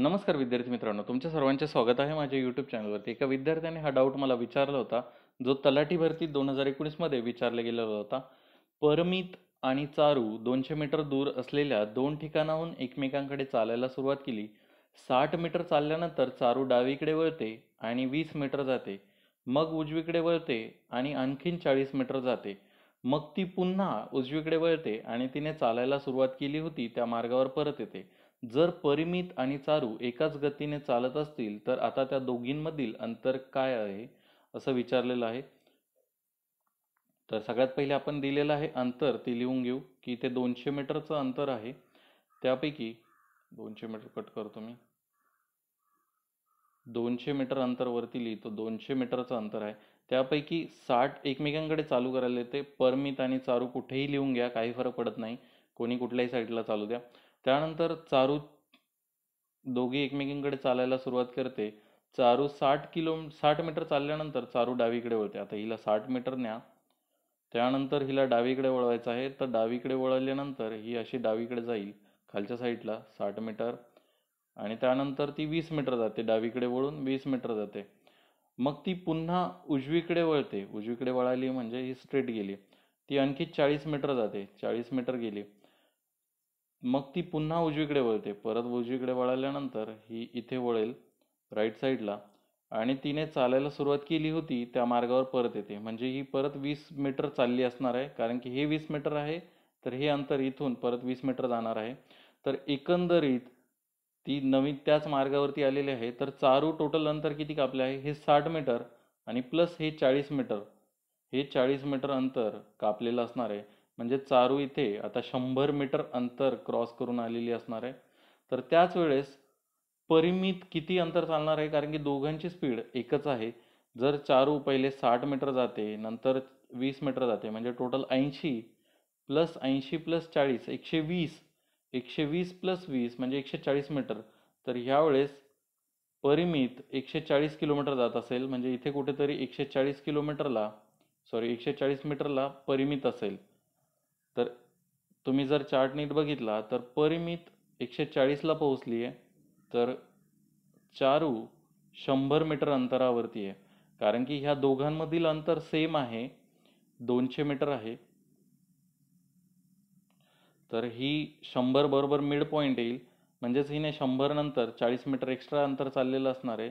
नमस्कार विद्यार्थी मित्रांनो तुमच्या सर्वांचे स्वागत आहे माझ्या यूट्यूब चॅनलवरती एका विद्यार्थ्याने हा डाऊट मला विचारला होता जो तलाठी भरती दोन हजार एकोणीसमध्ये विचारला गेलेला होता परमित आणि चारू दोनशे मीटर दूर असलेल्या दोन ठिकाणाहून एकमेकांकडे चालायला सुरुवात केली साठ मीटर चालल्यानंतर चारू डावीकडे वळते आणि वीस मीटर जाते मग उजवीकडे वळते आणि आणखीन चाळीस मीटर जाते मग ती पुन्हा उजवीकडे वळते आणि तिने चालायला सुरुवात केली होती त्या मार्गावर परत येते जर परिमित आणि चारू एकाच गतीने चालत असतील तर आता त्या दोघींमधील अंतर काय आहे असं विचारलेलं आहे तर सगळ्यात पहिले आपण दिलेलं आहे अंतर ते लिहून घेऊ की ते दोनशे मीटरचं अंतर आहे त्यापैकी दोनशे मीटर कट करतो मी दोनशे मीटर अंतरवरती लिहितो दोनशे मीटरचं अंतर आहे त्यापैकी साठ एकमेकांकडे चालू करायला येते परमित आणि चारू कुठेही लिहून घ्या काही फरक पडत नाही कोणी कुठल्याही साईडला चालू द्या त्यानंतर चारू दोघी एकमेकींकडे चालायला सुरुवात करते चारू साठ किलो साठ मीटर चालल्यानंतर चारू डावीकडे वळते आता हिला साठ मीटर न्या त्यानंतर हिला डावीकडे वळवायचं आहे तर डावीकडे वळल्यानंतर ही अशी डावीकडे जाईल खालच्या साईडला साठ मीटर आणि त्यानंतर ती वीस मीटर जाते डावीकडे वळून वीस मीटर जाते मग ती पुन्हा उजवीकडे वळते उजवीकडे वळाली म्हणजे ही स्ट्रेट गेली ती आणखी चाळीस मीटर जाते चाळीस मीटर गेली मग ती पुन्हा उजवीकडे वळते परत उजवीकडे वळल्यानंतर ही इथे वळेल राईट साईडला आणि तिने चालायला सुरुवात केली होती त्या मार्गावर परत येते म्हणजे ही परत वीस मीटर चालली असणार आहे कारण की हे वीस मीटर आहे तर हे अंतर इथून परत वीस मीटर जाणार आहे तर एकंदरीत ती नवीन त्याच मार्गावरती आलेली आहे तर चारू टोटल अंतर किती कापले आहे हे साठ मीटर आणि प्लस हे चाळीस मीटर हे चाळीस मीटर अंतर कापलेलं असणार आहे म्हणजे चारू इथे आता शंभर मीटर अंतर क्रॉस करून आलेली असणार आहे तर त्याच वेळेस परिमित किती अंतर चालणार आहे कारण की दोघांची स्पीड एकच आहे जर चारू पहिले साठ मीटर जाते नंतर वीस मीटर जाते म्हणजे टोटल ऐंशी प्लस ऐंशी प्लस चाळीस एकशे वीस एकशे वीस प्लस वीस म्हणजे एकशे चाळीस मीटर तर ह्यावेळेस परिमित एकशे चाळीस किलोमीटर जात असेल म्हणजे इथे कुठेतरी एकशे चाळीस किलोमीटरला सॉरी एकशे चाळीस मीटरला परिमित असेल तर तुम्ही जर चार्ट नीट बघितला तर परिमित एकशे चाळीसला पोहोचली आहे तर चारू शंभर मीटर अंतरावरती आहे कारण की ह्या दोघांमधील अंतर सेम आहे दोनशे मीटर आहे तर ही शंभर बरोबर मिड पॉईंट येईल म्हणजेच हिने शंभर नंतर चाळीस मीटर एक्स्ट्रा अंतर चाललेलं असणार आहे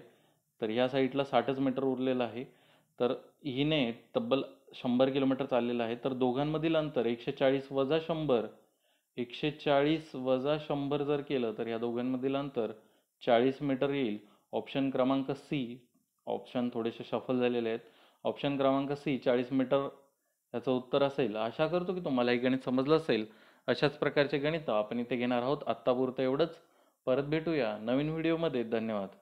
तर ह्या साईडला साठच मीटर उरलेलं आहे तर हिने तब्बल शंभर किलोमीटर चाललेलं आहे तर दोघांमधील अंतर एकशे चाळीस वजा शंभर एकशे चाळीस वजा शंभर जर केलं तर या दोघांमधील अंतर चाळीस मीटर येईल ऑप्शन क्रमांक सी ऑप्शन थोडेसे सफल झालेले आहेत ऑप्शन क्रमांक सी चाळीस मीटर याचं उत्तर असेल आशा करतो की तुम्हाला हे गणित समजलं असेल अशाच प्रकारचे गणित आपण इथे घेणार आहोत आत्तापुरतं एवढंच परत भेटूया नवीन व्हिडिओमध्ये धन्यवाद